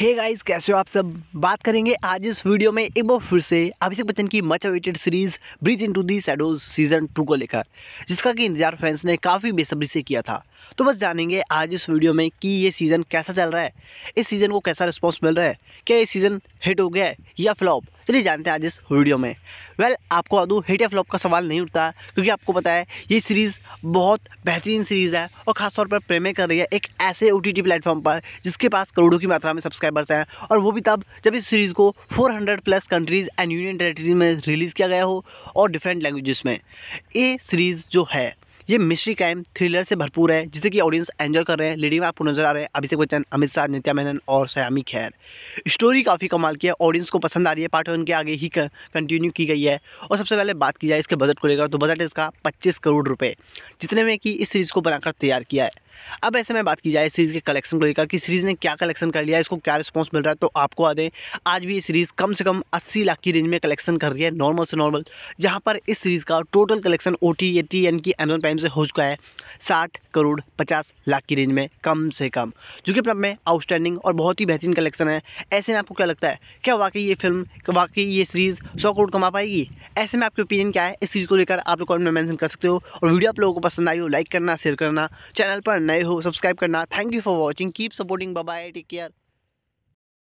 hey guys कैसे हो आप सब बात करेंगे आज इस वीडियो में एक बार फिर से अभिषेक बच्चन की much awaited series Breathe into the Shadows season two को लेकर जिसका कि इंतजार फैंस ने काफ़ी बेसब्री से किया था तो बस जानेंगे आज इस वीडियो में कि ये सीज़न कैसा चल रहा है इस सीज़न को कैसा रिस्पॉन्स मिल रहा है क्या ये सीज़न हिट हो गया है या फ्लॉप चलिए जानते हैं आज इस वीडियो में वेल well, आपको अदू हिट या फ्लॉप का सवाल नहीं उठता क्योंकि आपको पता है ये सीरीज़ बहुत बेहतरीन सीरीज़ है और ख़ासतौर पर प्रेमे कर रही है एक ऐसे ओ टी प्लेटफॉर्म पर जिसके पास करोड़ों की मात्रा में सब्सक्राइबर्स हैं और वो भी तब जब इस सीरीज़ को 400 plus countries and union territories में रिलीज़ किया गया हो और डिफरेंट लैंग्वेज़ में ये सीरीज़ जो है ये मिस्ट्री क्राइम थ्रिलर से भरपूर है जिसे कि ऑडियंस एंजॉय कर रहे हैं लीडिंग में आपको नजर आ रहे हैं अभिषेक बच्चन अमित शाह नित्या मेनन और सयामी खैर स्टोरी काफ़ी कमाल की है ऑडियंस को पसंद आ रही है पार्ट वन के आगे ही कंटिन्यू की गई है और सबसे पहले बात की जाए इसके बजट को लेकर तो बजट इसका पच्चीस करोड़ रुपये जितने में कि इस सीरीज़ को बनाकर तैयार किया है अब ऐसे में बात की जाए सीरीज़ के कलेक्शन को लेकर कि सीरीज़ ने क्या कलेक्शन कर लिया इसको क्या रिस्पॉन्स मिल रहा है तो आपको आ दें आज भी ये सीरीज़ कम से कम अस्सी लाख की रेंज में कलेक्शन कर रही है नॉर्मल से नॉर्मल जहाँ पर इस सीरीज़ का total collection O T T टी यानी कि अमेजन प्राइम से हो चुका है साठ करोड़ पचास लाख की रेंज में कम से कम जो कि अपने में आउटस्टैंडिंग और बहुत ही बेहतरीन कलेक्शन है ऐसे में आपको क्या लगता है क्या वाकई ये फिल्म वाकई ये सीरीज़ सौ करोड़ कमा पाएगी ऐसे में आपकी ओपिनियन क्या है इस सीरीज़ को लेकर आप लोग कॉमेंट में मैंशन कर सकते हो और वीडियो आप लोगों को पसंद आई हो लाइक करना शेयर करना चैनल पर नए हो सब्सक्राइब करना thank you for watching keep supporting bye take care